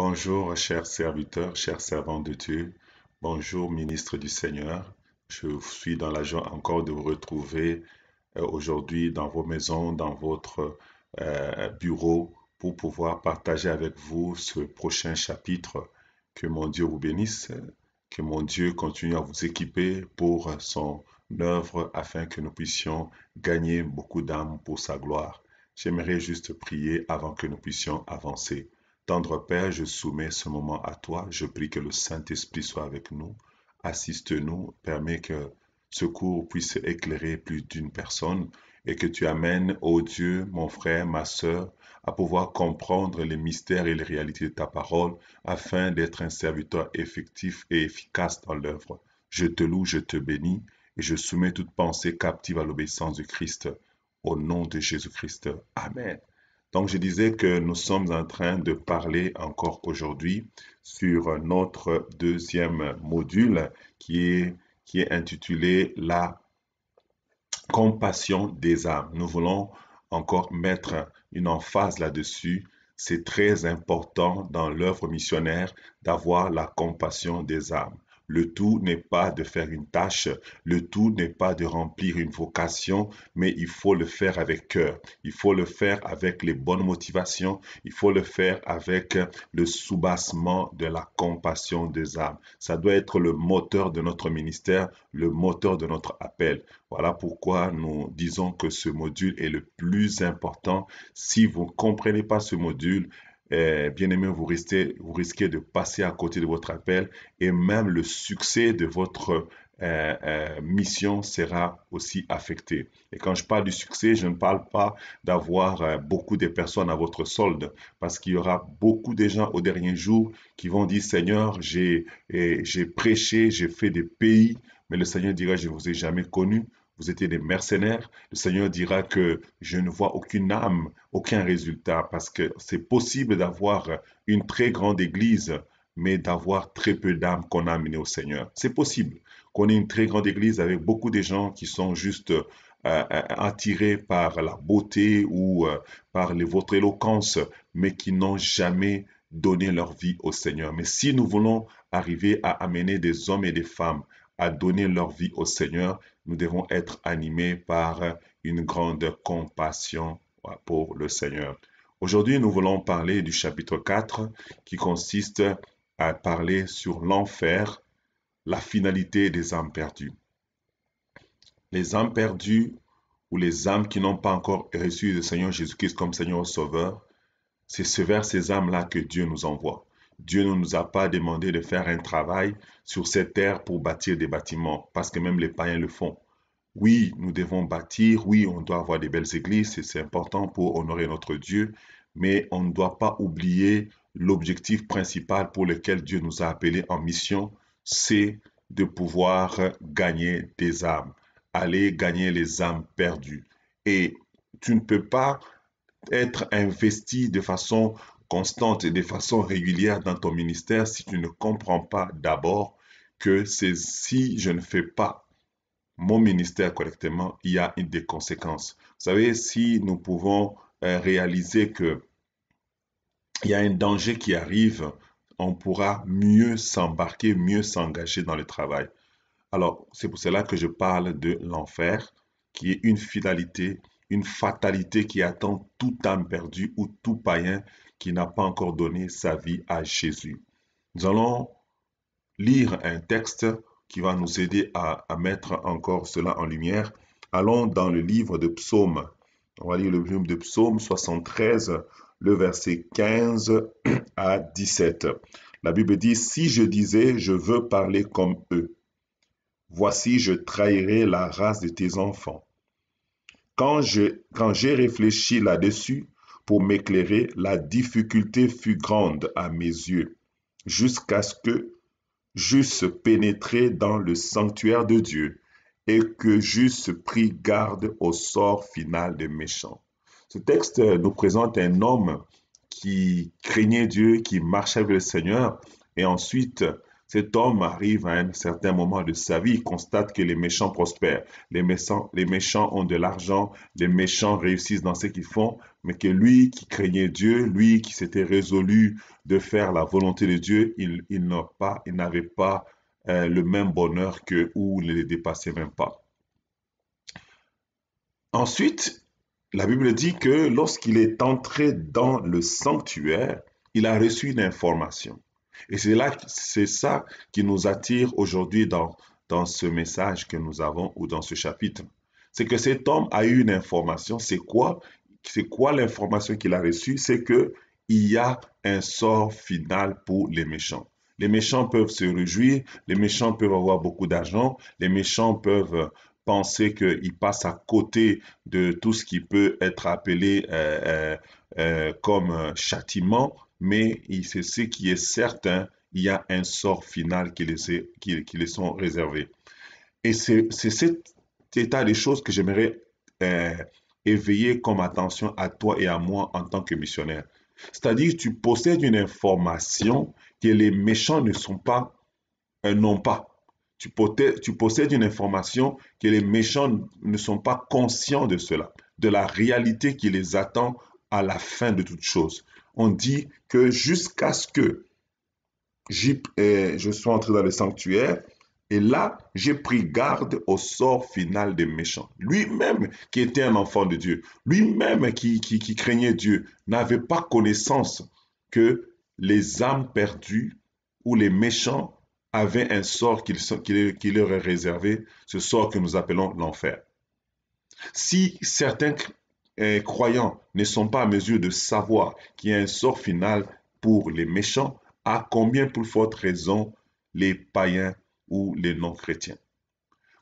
Bonjour, chers serviteurs, chers servants de Dieu. Bonjour, ministre du Seigneur. Je suis dans la encore de vous retrouver euh, aujourd'hui dans vos maisons, dans votre euh, bureau, pour pouvoir partager avec vous ce prochain chapitre. Que mon Dieu vous bénisse, que mon Dieu continue à vous équiper pour son œuvre afin que nous puissions gagner beaucoup d'âmes pour sa gloire. J'aimerais juste prier avant que nous puissions avancer. Tendre Père, je soumets ce moment à toi. Je prie que le Saint-Esprit soit avec nous. Assiste-nous, permets que ce cours puisse éclairer plus d'une personne et que tu amènes, ô Dieu, mon frère, ma sœur, à pouvoir comprendre les mystères et les réalités de ta parole afin d'être un serviteur effectif et efficace dans l'œuvre. Je te loue, je te bénis et je soumets toute pensée captive à l'obéissance du Christ. Au nom de Jésus-Christ. Amen. Donc, je disais que nous sommes en train de parler encore aujourd'hui sur notre deuxième module qui est, qui est intitulé La compassion des âmes. Nous voulons encore mettre une emphase là-dessus. C'est très important dans l'œuvre missionnaire d'avoir la compassion des âmes. Le tout n'est pas de faire une tâche, le tout n'est pas de remplir une vocation, mais il faut le faire avec cœur, il faut le faire avec les bonnes motivations, il faut le faire avec le soubassement de la compassion des âmes. Ça doit être le moteur de notre ministère, le moteur de notre appel. Voilà pourquoi nous disons que ce module est le plus important. Si vous ne comprenez pas ce module, eh, bien-aimé, vous, vous risquez de passer à côté de votre appel et même le succès de votre euh, euh, mission sera aussi affecté. Et quand je parle du succès, je ne parle pas d'avoir euh, beaucoup de personnes à votre solde, parce qu'il y aura beaucoup de gens au dernier jour qui vont dire, Seigneur, j'ai eh, prêché, j'ai fait des pays, mais le Seigneur dira, je ne vous ai jamais connu, vous étiez des mercenaires. Le Seigneur dira que je ne vois aucune âme, aucun résultat, parce que c'est possible d'avoir une très grande église, mais d'avoir très peu d'âmes qu'on a amenées au Seigneur. C'est possible qu'on ait une très grande église avec beaucoup de gens qui sont juste euh, euh, attirés par la beauté ou euh, par votre éloquence, mais qui n'ont jamais donné leur vie au Seigneur. Mais si nous voulons arriver à amener des hommes et des femmes à donner leur vie au Seigneur, nous devons être animés par une grande compassion pour le Seigneur. Aujourd'hui, nous voulons parler du chapitre 4 qui consiste à parler sur l'enfer, la finalité des âmes perdues. Les âmes perdues ou les âmes qui n'ont pas encore reçu le Seigneur Jésus-Christ comme Seigneur Sauveur, c'est vers ces âmes-là que Dieu nous envoie. Dieu ne nous a pas demandé de faire un travail sur cette terre pour bâtir des bâtiments, parce que même les païens le font. Oui, nous devons bâtir, oui, on doit avoir des belles églises, c'est important pour honorer notre Dieu, mais on ne doit pas oublier l'objectif principal pour lequel Dieu nous a appelés en mission, c'est de pouvoir gagner des âmes, aller gagner les âmes perdues. Et tu ne peux pas être investi de façon constante et de façon régulière dans ton ministère si tu ne comprends pas d'abord que si je ne fais pas mon ministère correctement, il y a des conséquences. Vous savez, si nous pouvons euh, réaliser que il y a un danger qui arrive, on pourra mieux s'embarquer, mieux s'engager dans le travail. Alors, c'est pour cela que je parle de l'enfer, qui est une finalité, une fatalité qui attend tout âme perdue ou tout païen qui n'a pas encore donné sa vie à Jésus. Nous allons lire un texte qui va nous aider à, mettre encore cela en lumière. Allons dans le livre de Psaume. On va lire le livre de Psaume 73, le verset 15 à 17. La Bible dit, Si je disais, je veux parler comme eux, voici, je trahirai la race de tes enfants. Quand j'ai quand réfléchi là-dessus, pour m'éclairer, la difficulté fut grande à mes yeux, jusqu'à ce que j'eusse pénétré dans le sanctuaire de Dieu et que j'eusse pris garde au sort final des méchants. Ce texte nous présente un homme qui craignait Dieu, qui marchait avec le Seigneur, et ensuite cet homme arrive à un certain moment de sa vie, il constate que les méchants prospèrent, les méchants, ont de l'argent, les méchants réussissent dans ce qu'ils font, mais que lui qui craignait Dieu, lui qui s'était résolu de faire la volonté de Dieu, il, n'avait pas, il euh, pas le même bonheur que ou ne les dépassait même pas. Ensuite, la Bible dit que lorsqu'il est entré dans le sanctuaire, il a reçu une information. Et c'est là, c'est ça qui nous attire aujourd'hui dans, dans ce message que nous avons ou dans ce chapitre. C'est que cet homme a eu une information. C'est quoi? C'est quoi l'information qu'il a reçue? C'est que il y a un sort final pour les méchants. Les méchants peuvent se réjouir, les méchants peuvent avoir beaucoup d'argent, les méchants peuvent euh, penser qu'ils passent à côté de tout ce qui peut être appelé euh, euh, comme châtiment, mais c'est ce qui est certain, il y a un sort final qui les, est, qui, sont réservés. Et c'est cet état des choses que j'aimerais euh, éveiller comme attention à toi et à moi en tant que missionnaire. C'est-à-dire, tu possèdes une information que les méchants ne sont pas, euh, n'ont pas. tu possèdes une information que les méchants ne sont pas conscients de cela, de la réalité qui les attend à la fin de toute chose on dit que jusqu'à ce que euh, je sois entré dans le sanctuaire, et là, j'ai pris garde au sort final des méchants. Lui-même qui était un enfant de Dieu, lui-même qui, craignait Dieu, n'avait pas connaissance que les âmes perdues ou les méchants avaient un sort qui, qui leur est réservé, ce sort que nous appelons l'enfer. Si certains croyants ne sont pas à mesure de savoir qu'il y a un sort final pour les méchants, à combien pour forte raison les païens ou les non-chrétiens.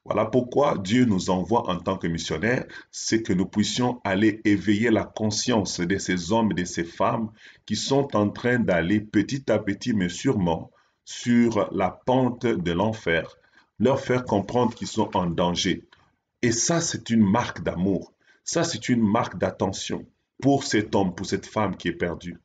Voilà pourquoi Dieu nous envoie en tant que missionnaires, c'est que nous puissions aller éveiller la conscience de ces hommes et de ces femmes qui sont en train d'aller petit à petit mais sûrement sur la pente de l'enfer, leur faire comprendre qu'ils sont en danger. Et ça, c'est une marque d'amour. Ça, c'est une marque d'attention pour cet homme, pour cette femme qui est perdue.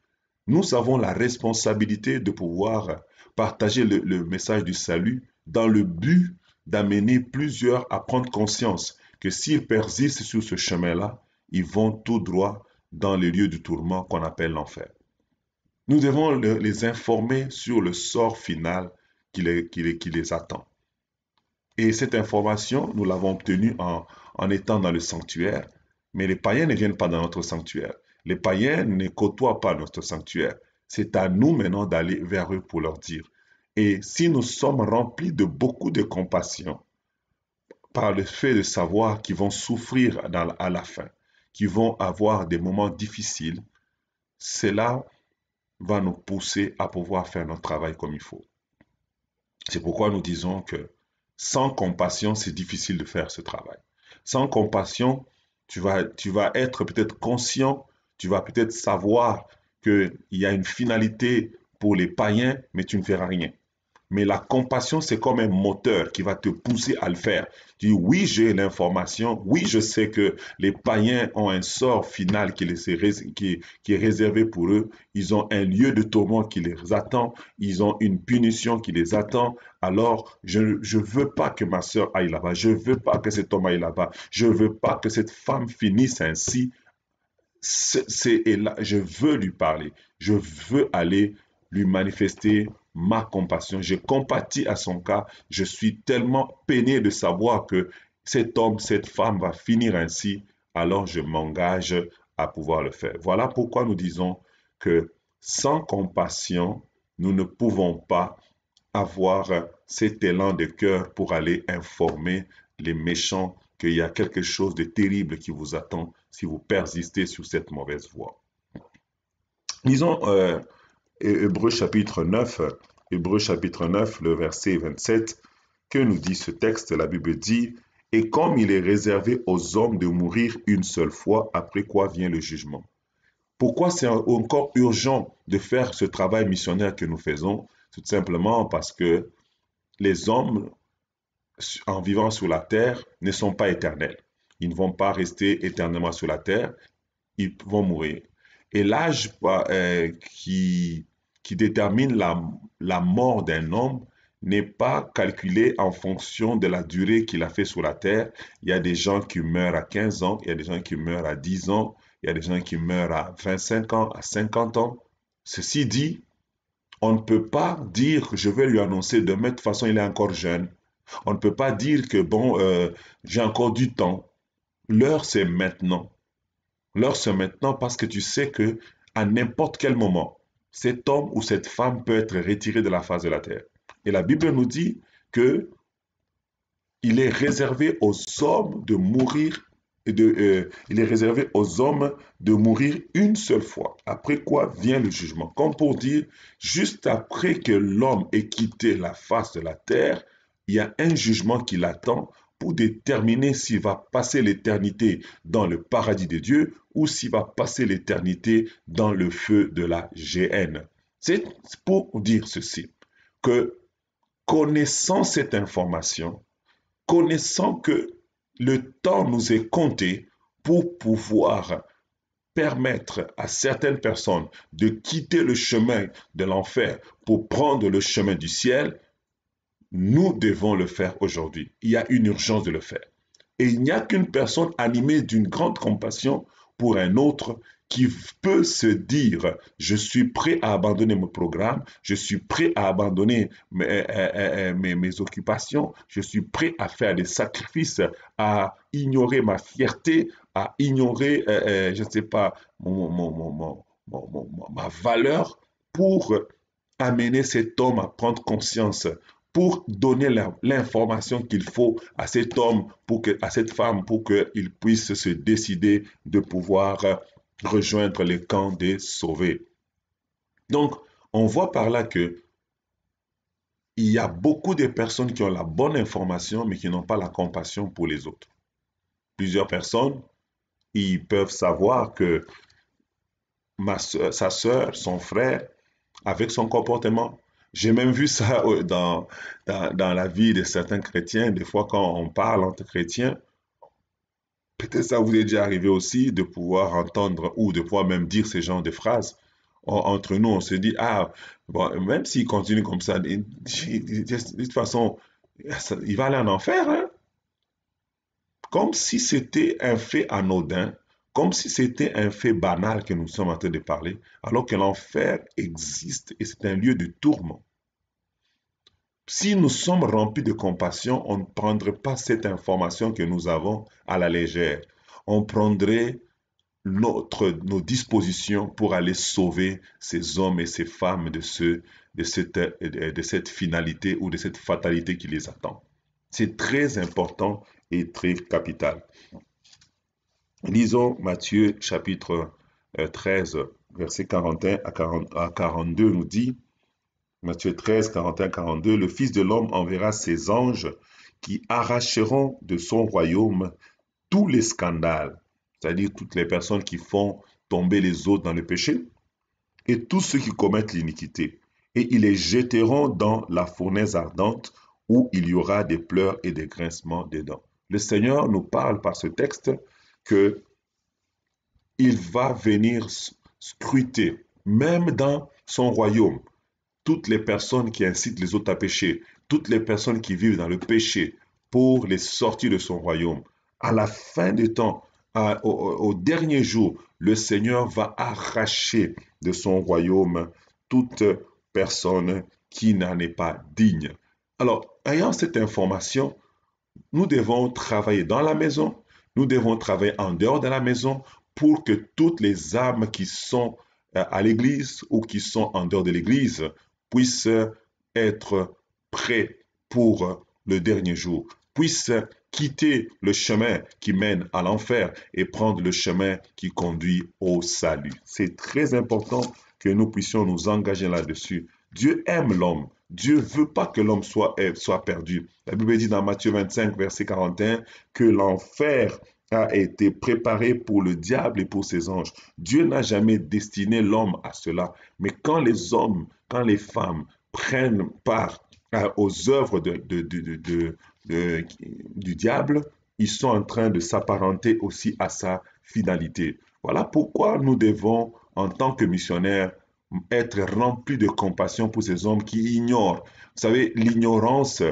Nous avons la responsabilité de pouvoir partager le, message du salut dans le but d'amener plusieurs à prendre conscience que s'ils persistent sur ce chemin-là, ils vont tout droit dans les lieux du tourment qu'on appelle l'enfer. Nous devons les informer sur le sort final qui les, qui les attend. Et cette information, nous l'avons obtenue en, en étant dans le sanctuaire, mais les païens ne viennent pas dans notre sanctuaire. Les païens ne côtoient pas notre sanctuaire. C'est à nous maintenant d'aller vers eux pour leur dire. Et si nous sommes remplis de beaucoup de compassion par le fait de savoir qu'ils vont souffrir à la fin, qu'ils vont avoir des moments difficiles, cela va nous pousser à pouvoir faire notre travail comme il faut. C'est pourquoi nous disons que sans compassion, c'est difficile de faire ce travail. Sans compassion, tu vas, tu vas être peut-être conscient, tu vas peut-être savoir qu'il y a une finalité pour les païens, mais tu ne feras rien. Mais la compassion, c'est comme un moteur qui va te pousser à le faire. Tu dis, oui, j'ai l'information, oui, je sais que les païens ont un sort final qui, est réservé pour eux, ils ont un lieu de tourment qui les attend, ils ont une punition qui les attend. Alors, je ne veux pas que ma soeur aille là-bas, je ne veux pas que cet homme aille là-bas, je ne veux pas que cette femme finisse ainsi. C'est, je veux lui parler, je veux aller lui manifester ma compassion, je compatis à son cas, je suis tellement peiné de savoir que cet homme, cette femme va finir ainsi, alors je m'engage à pouvoir le faire. Voilà pourquoi nous disons que sans compassion, nous ne pouvons pas avoir cet élan de cœur pour aller informer les méchants qu'il y a quelque chose de terrible qui vous attend si vous persistez sur cette mauvaise voie. Disons, euh, et Hébreux chapitre 9, Hébreux chapitre 9, le verset 27, que nous dit ce texte, la Bible dit, Et comme il est réservé aux hommes de mourir une seule fois, après quoi vient le jugement. Pourquoi c'est encore urgent de faire ce travail missionnaire que nous faisons Tout simplement parce que les hommes, en vivant sur la terre, ne sont pas éternels. Ils ne vont pas rester éternellement sur la terre, ils vont mourir. Et l'âge euh, qui qui détermine la, mort d'un homme n'est pas calculé en fonction de la durée qu'il a fait sur la terre. Il y a des gens qui meurent à 15 ans, il y a des gens qui meurent à 10 ans, il y a des gens qui meurent à 25 ans, à 50 ans. Ceci dit, on ne peut pas dire je vais lui annoncer demain, de toute façon, il est encore jeune. On ne peut pas dire que, bon, euh, j'ai encore du temps. L'heure, c'est maintenant. L'heure, c'est maintenant parce que tu sais que à n'importe quel moment, cet homme ou cette femme peut être retiré de la face de la terre. Et la Bible nous dit que il est réservé aux hommes de mourir de, euh, il est réservé aux hommes de mourir une seule fois, après quoi vient le jugement. Comme pour dire, juste après que l'homme ait quitté la face de la terre, il y a un jugement qui l'attend pour déterminer s'il va passer l'éternité dans le paradis de Dieu ou s'il va passer l'éternité dans le feu de la GN. C'est pour dire ceci, que connaissant cette information, connaissant que le temps nous est compté pour pouvoir permettre à certaines personnes de quitter le chemin de l'enfer pour prendre le chemin du ciel, nous devons le faire aujourd'hui. Il y a une urgence de le faire. Et il n'y a qu'une personne animée d'une grande compassion pour un autre qui peut se dire, je suis prêt à abandonner mon programme, je suis prêt à abandonner mes, euh, euh, euh, occupations, je suis prêt à faire des sacrifices, à ignorer ma fierté, à ignorer, je ne sais pas, mon, ma valeur pour amener cet homme à prendre conscience pour donner l'information qu'il faut à cet homme, pour que, à cette femme, pour qu'il puisse se décider de pouvoir euh, rejoindre les camps des sauvés. Donc, on voit par là que il y a beaucoup de personnes qui ont la bonne information, mais qui n'ont pas la compassion pour les autres. Plusieurs personnes, ils peuvent savoir que ma sa soeur, son frère, avec son comportement, j'ai même vu ça euh, dans, dans, dans, la vie de certains chrétiens. Des fois, quand on parle entre chrétiens, peut-être ça vous est déjà arrivé aussi de pouvoir entendre ou de pouvoir même dire ce genre de phrases. Entre nous, on se dit, ah, bon, même s'il continue comme ça, de toute façon, il va aller en enfer. Hein? Comme si c'était un fait anodin comme si c'était un fait banal que nous sommes en train de parler, alors que l'enfer existe et c'est un lieu de tourment. Si nous sommes remplis de compassion, on ne prendrait pas cette information que nous avons à la légère. On prendrait notre, nos dispositions pour aller sauver ces hommes et ces femmes de, ce, de, de cette finalité ou de cette fatalité qui les attend. C'est très important et très capital. Lisons Matthieu chapitre 13, verset 41 à, 42 nous dit, Matthieu 13, 41, 42, le Fils de l'homme enverra ses anges qui arracheront de son royaume tous les scandales, c'est-à-dire toutes les personnes qui font tomber les autres dans le péché, et tous ceux qui commettent l'iniquité, et ils les jetteront dans la fournaise ardente où il y aura des pleurs et des grincements des dents. Le Seigneur nous parle par ce texte que il va venir scruter, même dans son royaume, toutes les personnes qui incitent les autres à pécher, toutes les personnes qui vivent dans le péché, pour les sortir de son royaume. À la fin du temps, au, dernier jour, le Seigneur va arracher de son royaume toute personne qui n'en est pas digne. Alors, ayant cette information, nous devons travailler dans la maison, nous devons travailler en dehors de la maison pour que toutes les âmes qui sont euh, à l'église ou qui sont en dehors de l'église puissent euh, être prêts pour euh, le dernier jour, puissent quitter le chemin qui mène à l'enfer et prendre le chemin qui conduit au salut. C'est très important que nous puissions nous engager là-dessus. Dieu aime l'homme. Dieu ne veut pas que l'homme soit, euh, soit perdu. La Bible dit dans Matthieu 25, verset 41, que l'enfer a été préparé pour le diable et pour ses anges. Dieu n'a jamais destiné l'homme à cela. Mais quand les hommes, quand les femmes prennent part euh, aux œuvres de, du diable, ils sont en train de s'apparenter aussi à sa finalité. Voilà pourquoi nous devons, en tant que missionnaires, être rempli de compassion pour ces hommes qui ignorent. Vous savez, l'ignorance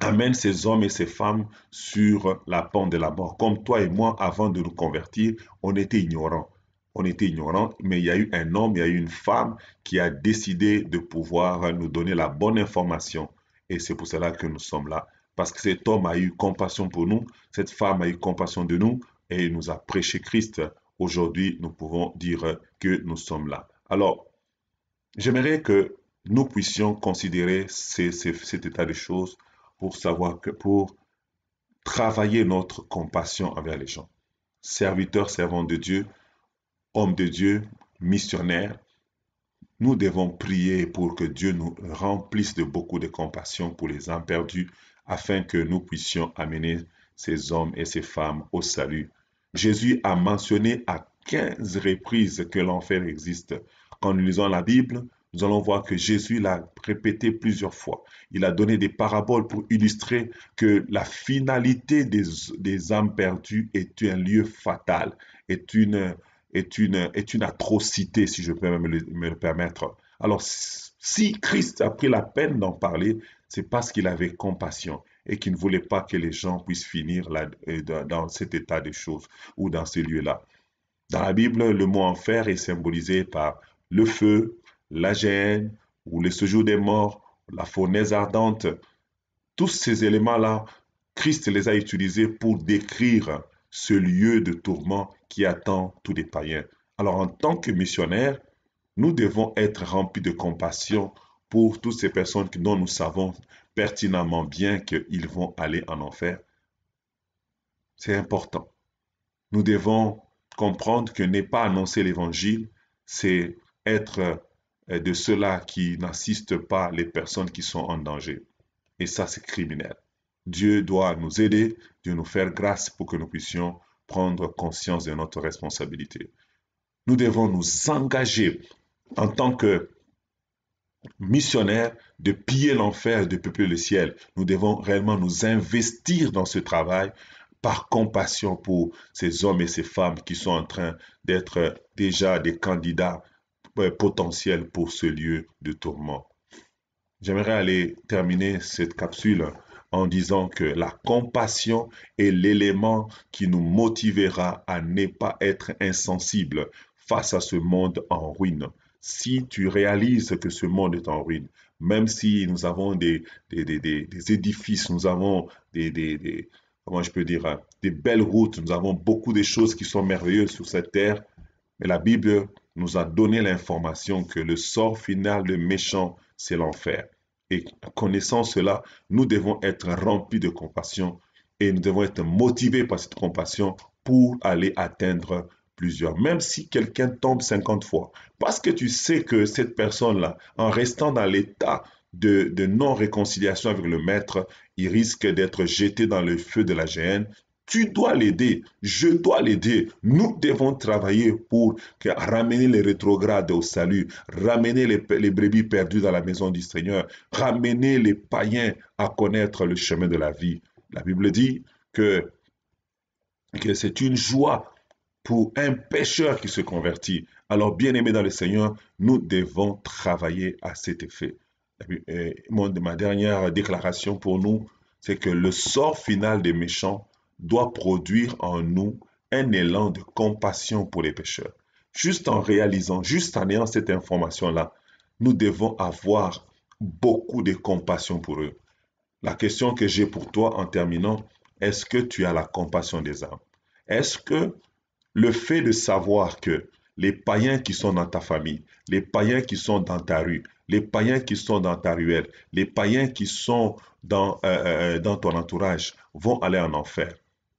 amène ces hommes et ces femmes sur la pente de la mort. Comme toi et moi, avant de nous convertir, on était ignorants. On était ignorants, mais il y a eu un homme, il y a eu une femme qui a décidé de pouvoir nous donner la bonne information. Et c'est pour cela que nous sommes là. Parce que cet homme a eu compassion pour nous, cette femme a eu compassion de nous et nous a prêché Christ. Aujourd'hui, nous pouvons dire que nous sommes là. Alors, j'aimerais que nous puissions considérer cet état de choses pour savoir que pour travailler notre compassion envers les gens. Serviteurs, servants de Dieu, hommes de Dieu, missionnaires, nous devons prier pour que Dieu nous remplisse de beaucoup de compassion pour les âmes perdus afin que nous puissions amener ces hommes et ces femmes au salut. Jésus a mentionné à 15 reprises que l'enfer existe. Quand nous lisons la Bible, nous allons voir que Jésus l'a répété plusieurs fois. Il a donné des paraboles pour illustrer que la finalité des, âmes perdues est un lieu fatal, est une, est une, est une atrocité, si je peux me me permettre. Alors, si Christ a pris la peine d'en parler, c'est parce qu'il avait compassion et qu'il ne voulait pas que les gens puissent finir euh, dans cet état de choses ou dans ces lieux-là. Dans la Bible, le mot enfer est symbolisé par le feu, la gêne ou le séjour des morts, la fournaise ardente. Tous ces éléments-là, Christ les a utilisés pour décrire ce lieu de tourment qui attend tous les païens. Alors en tant que missionnaires, nous devons être remplis de compassion pour toutes ces personnes dont nous savons pertinemment bien qu'ils vont aller en enfer. C'est important. Nous devons comprendre que n'est pas annoncer l'évangile, c'est être euh, de ceux-là qui n'assistent pas les personnes qui sont en danger. Et ça, c'est criminel. Dieu doit nous aider, Dieu nous faire grâce pour que nous puissions prendre conscience de notre responsabilité. Nous devons nous engager en tant que missionnaires de piller l'enfer, de peupler le ciel. Nous devons réellement nous investir dans ce travail par compassion pour ces hommes et ces femmes qui sont en train d'être déjà des candidats euh, potentiels pour ce lieu de tourment. J'aimerais aller terminer cette capsule en disant que la compassion est l'élément qui nous motivera à ne pas être insensible face à ce monde en ruine. Si tu réalises que ce monde est en ruine, même si nous avons des, des, des édifices, nous avons des, comment je peux dire, euh, des belles routes. Nous avons beaucoup de choses qui sont merveilleuses sur cette terre. Mais la Bible nous a donné l'information que le sort final de méchant, c'est l'enfer. Et connaissant cela, nous devons être remplis de compassion et nous devons être motivés par cette compassion pour aller atteindre plusieurs. Même si quelqu'un tombe 50 fois, parce que tu sais que cette personne-là, en restant dans l'état de, non-réconciliation avec le maître, il risque d'être jeté dans le feu de la gêne. Tu dois l'aider, je dois l'aider. Nous devons travailler pour ramener les rétrogrades au salut, ramener les, brebis perdues dans la maison du Seigneur, ramener les païens à connaître le chemin de la vie. La Bible dit que, que c'est une joie pour un pécheur qui se convertit. Alors, bien aimés dans le Seigneur, nous devons travailler à cet effet ma dernière déclaration pour nous, c'est que le sort final des méchants doit produire en nous un élan de compassion pour les pécheurs. Juste en réalisant, juste en ayant cette information-là, nous devons avoir beaucoup de compassion pour eux. La question que j'ai pour toi en terminant, est-ce que tu as la compassion des âmes Est-ce que le fait de savoir que les païens qui sont dans ta famille, les païens qui sont dans ta rue, les païens qui sont dans ta ruelle, les païens qui sont dans, euh, euh, euh, dans ton entourage vont aller en enfer.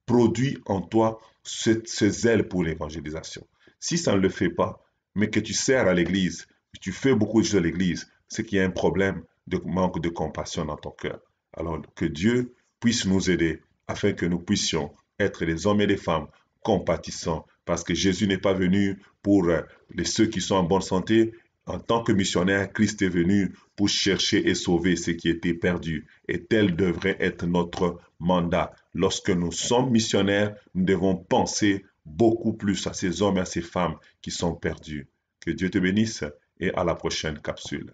Produis en toi ce, ailes zèle pour l'évangélisation. Si ça ne le fait pas, mais que tu sers à l'Église, tu fais beaucoup de choses à l'Église, c'est qu'il y a un problème de manque de compassion dans ton cœur. Alors que Dieu puisse nous aider afin que nous puissions être des hommes et des femmes compatissants parce que Jésus n'est pas venu pour euh, les ceux qui sont en bonne santé. En tant que missionnaire, Christ est venu pour chercher et sauver ceux qui étaient perdus. Et tel devrait être notre mandat. Lorsque nous sommes missionnaires, nous devons penser beaucoup plus à ces hommes et à ces femmes qui sont perdus. Que Dieu te bénisse et à la prochaine capsule.